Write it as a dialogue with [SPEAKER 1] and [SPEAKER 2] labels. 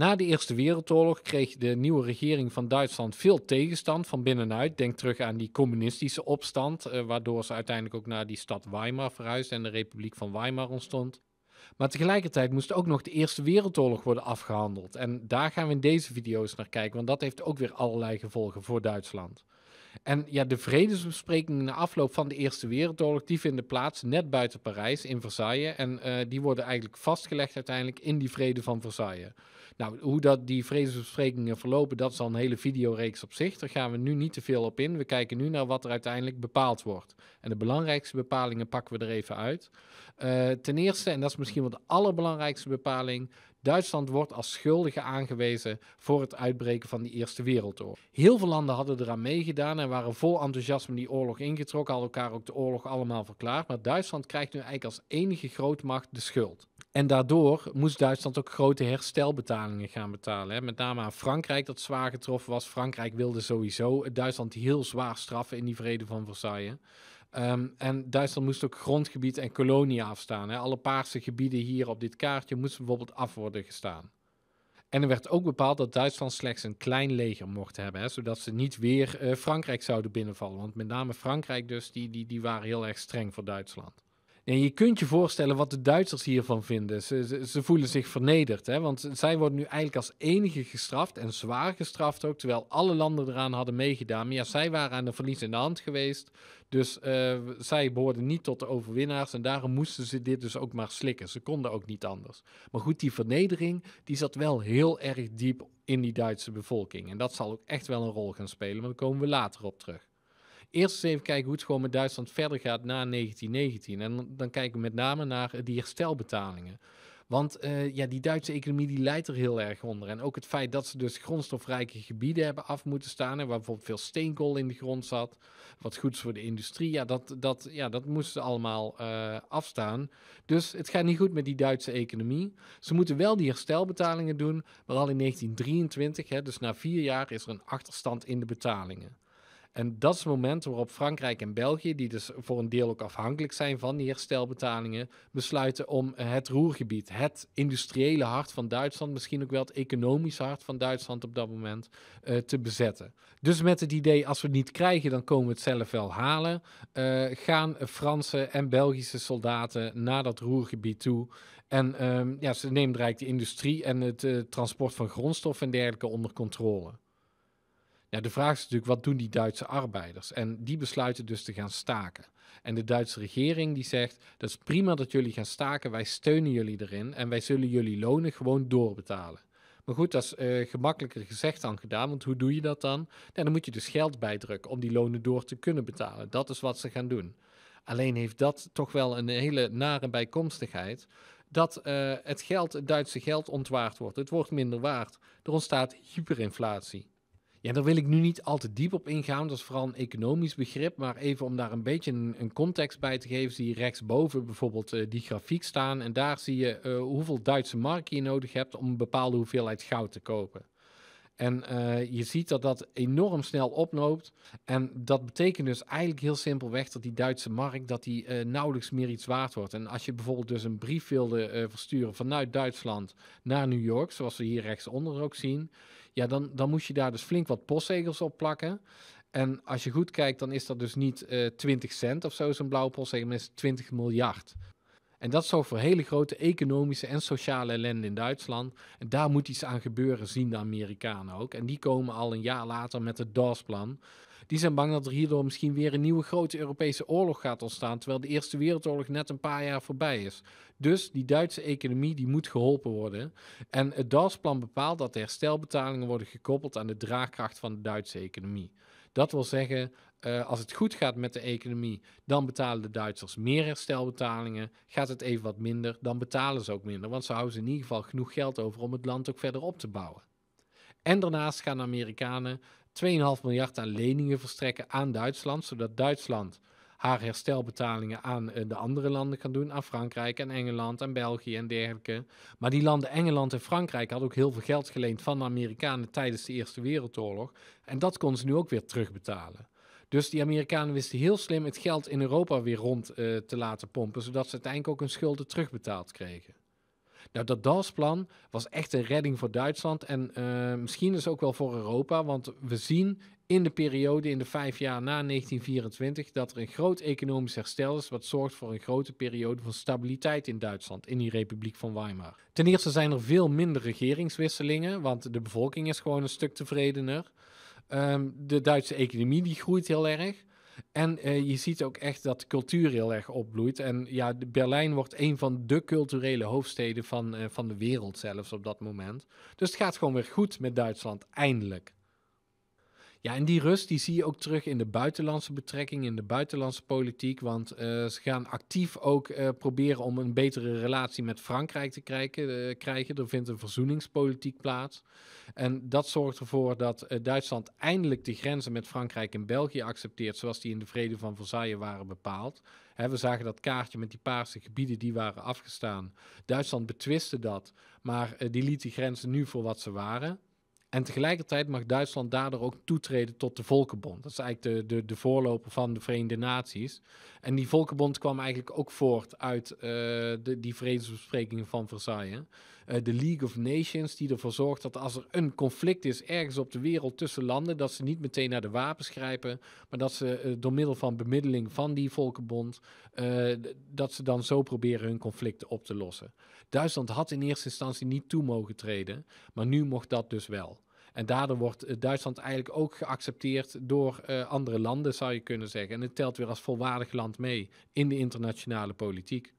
[SPEAKER 1] Na de Eerste Wereldoorlog kreeg de nieuwe regering van Duitsland veel tegenstand van binnenuit. Denk terug aan die communistische opstand, eh, waardoor ze uiteindelijk ook naar die stad Weimar verhuisde en de Republiek van Weimar ontstond. Maar tegelijkertijd moest ook nog de Eerste Wereldoorlog worden afgehandeld. En daar gaan we in deze video's naar kijken, want dat heeft ook weer allerlei gevolgen voor Duitsland. En ja, de vredesbesprekingen na afloop van de Eerste Wereldoorlog, die vinden plaats net buiten Parijs, in Versailles. En eh, die worden eigenlijk vastgelegd uiteindelijk in die vrede van Versailles. Nou, hoe dat die vredesbesprekingen verlopen, dat is al een hele videoreeks op zich. Daar gaan we nu niet te veel op in. We kijken nu naar wat er uiteindelijk bepaald wordt. En de belangrijkste bepalingen pakken we er even uit. Eh, ten eerste, en dat is misschien wel de allerbelangrijkste bepaling, Duitsland wordt als schuldige aangewezen voor het uitbreken van die Eerste Wereldoorlog. Heel veel landen hadden eraan meegedaan en waren vol enthousiasme die oorlog ingetrokken, hadden elkaar ook de oorlog allemaal verklaard. Maar Duitsland krijgt nu eigenlijk als enige grootmacht de schuld. En daardoor moest Duitsland ook grote herstelbetalingen gaan betalen. Met name aan Frankrijk, dat zwaar getroffen was. Frankrijk wilde sowieso Duitsland heel zwaar straffen in die vrede van Versailles. Ehm, en Duitsland moest ook grondgebied en kolonie afstaan. Hè. Alle paarse gebieden hier op dit kaartje moesten bijvoorbeeld af worden gestaan. En er werd ook bepaald dat Duitsland slechts een klein leger mocht hebben, hè, zodat ze niet weer eh, Frankrijk zouden binnenvallen. Want met name Frankrijk dus, die, die, die waren heel erg streng voor Duitsland je kunt je voorstellen wat de Duitsers hiervan vinden. Ze, ze, voelen zich vernederd, hè? want zij worden nu eigenlijk als enige gestraft en zwaar gestraft ook, terwijl alle landen eraan hadden meegedaan. Maar ja, zij waren aan de verlies in de hand geweest, dus eh, zij behoorden niet tot de overwinnaars en daarom moesten ze dit dus ook maar slikken. Ze konden ook niet anders. Maar goed, die vernedering die zat wel heel erg diep in die Duitse bevolking. En dat zal ook echt wel een rol gaan spelen, maar daar komen we later op terug eerst eens even kijken hoe het gewoon met Duitsland verder gaat na 1919. En dan kijken we met name naar die herstelbetalingen. Want eh, ja, die Duitse economie die leidt er heel erg onder. En ook het feit dat ze dus grondstofrijke gebieden hebben af moeten staan. en waar bijvoorbeeld veel steenkool in de grond zat. Wat goed is voor de industrie. Ja, dat, dat, ja, dat moesten ze allemaal eh, afstaan. Dus het gaat niet goed met die Duitse economie. Ze moeten wel die herstelbetalingen doen. Maar al in 1923, hè, dus na vier jaar, is er een achterstand in de betalingen. En dat is het moment waarop Frankrijk en België, die dus voor een deel ook afhankelijk zijn van die herstelbetalingen, besluiten om het Roergebied, het industriële hart van Duitsland, misschien ook wel het economische hart van Duitsland op dat moment, eh, te bezetten. Dus met het idee, als we het niet krijgen, dan komen we het zelf wel halen, eh, gaan Franse en Belgische soldaten naar dat Roergebied toe. En ehm, ja, ze nemen eigenlijk de industrie en het eh, transport van grondstof en dergelijke onder controle. Ja, de vraag is natuurlijk, wat doen die Duitse arbeiders? En die besluiten dus te gaan staken. En de Duitse regering die zegt, dat is prima dat jullie gaan staken, wij steunen jullie erin en wij zullen jullie lonen gewoon doorbetalen. Maar goed, dat is eh, gemakkelijker gezegd dan gedaan. Want hoe doe je dat dan? dan moet je dus geld bijdrukken om die lonen door te kunnen betalen. Dat is wat ze gaan doen. Alleen heeft dat toch wel een hele nare bijkomstigheid. Dat eh, het geld, het Duitse geld, ontwaard wordt. Het wordt minder waard. Er ontstaat hyperinflatie. Ja, daar wil ik nu niet al te diep op ingaan. Dat is vooral een economisch begrip. Maar even om daar een beetje een, context bij te geven, zie je rechtsboven bijvoorbeeld eh, die grafiek staan. En daar zie je eh, hoeveel Duitse mark je nodig hebt om een bepaalde hoeveelheid goud te kopen. En eh, je ziet dat dat enorm snel oploopt. En dat betekent dus eigenlijk heel simpelweg dat die Duitse markt dat die, eh, nauwelijks meer iets waard wordt. En als je bijvoorbeeld dus een brief wilde eh, versturen vanuit Duitsland naar New York, zoals we hier rechtsonder ook zien, ja, dan, dan moest je daar dus flink wat postzegels op plakken. En als je goed kijkt, dan is dat dus niet 20 cent of zo, zo'n blauwe postzegel, maar is 20 miljard. En dat zorgt voor hele grote economische en sociale ellende in Duitsland. En daar moet iets aan gebeuren, zien de Amerikanen ook. En die komen al een jaar later met het DOS-plan. Die zijn bang dat er hierdoor misschien weer een nieuwe grote Europese oorlog gaat ontstaan, terwijl de Eerste Wereldoorlog net een paar jaar voorbij is. Dus die Duitse economie die moet geholpen worden. En het DAS-plan bepaalt dat de herstelbetalingen worden gekoppeld aan de draagkracht van de Duitse economie. Dat wil zeggen, eh, als het goed gaat met de economie, dan betalen de Duitsers meer herstelbetalingen. Gaat het even wat minder, dan betalen ze ook minder. Want ze houden in ieder geval genoeg geld over om het land ook verder op te bouwen. En daarnaast gaan de Amerikanen 2,5 miljard aan leningen verstrekken aan Duitsland, zodat Duitsland haar herstelbetalingen aan eh, de andere landen kan doen. Aan Frankrijk en Engeland en België en dergelijke. Maar die landen, Engeland en Frankrijk, hadden ook heel veel geld geleend van de Amerikanen tijdens de Eerste Wereldoorlog. En dat kon ze nu ook weer terugbetalen. Dus die Amerikanen wisten heel slim het geld in Europa weer rond eh, te laten pompen, zodat ze uiteindelijk ook hun schulden terugbetaald kregen. Nou, dat dansplan was echt een redding voor Duitsland en uh, misschien dus ook wel voor Europa, want we zien in de periode in de vijf jaar na 1924 dat er een groot economisch herstel is, wat zorgt voor een grote periode van stabiliteit in Duitsland, in die Republiek van Weimar. Ten eerste zijn er veel minder regeringswisselingen, want de bevolking is gewoon een stuk tevredener. Ehm, de Duitse economie die groeit heel erg. En eh, je ziet ook echt dat de cultuur heel erg opbloeit. En ja, Berlijn wordt een van de culturele hoofdsteden van, eh, van de wereld zelfs op dat moment. Dus het gaat gewoon weer goed met Duitsland, eindelijk. Ja, en die rust die zie je ook terug in de buitenlandse betrekkingen, in de buitenlandse politiek. Want eh, ze gaan actief ook eh, proberen om een betere relatie met Frankrijk te krijgen, uh, krijgen. Er vindt een verzoeningspolitiek plaats. En dat zorgt ervoor dat Duitsland eindelijk de grenzen met Frankrijk en België accepteert, zoals die in de Vrede van Versailles waren bepaald. we zagen dat kaartje met die paarse gebieden die waren afgestaan. Duitsland betwiste dat, maar die liet die grenzen nu voor wat ze waren. En tegelijkertijd mag Duitsland daardoor ook toetreden tot de Volkenbond. Dat is eigenlijk de, de, de voorloper van de Verenigde Naties. En die Volkenbond kwam eigenlijk ook voort uit eh, de, die vredesbesprekingen van Versailles. Eh, de League of Nations, die ervoor zorgt dat als er een conflict is ergens op de wereld tussen landen, dat ze niet meteen naar de wapens grijpen, maar dat ze eh, door middel van bemiddeling van die volkenbond, eh, dat ze dan zo proberen hun conflicten op te lossen. Duitsland had in eerste instantie niet toe mogen treden, maar nu mocht dat dus wel. En daardoor wordt Duitsland eigenlijk ook geaccepteerd door andere landen, zou je kunnen zeggen. En het telt weer als volwaardig land mee in de internationale politiek.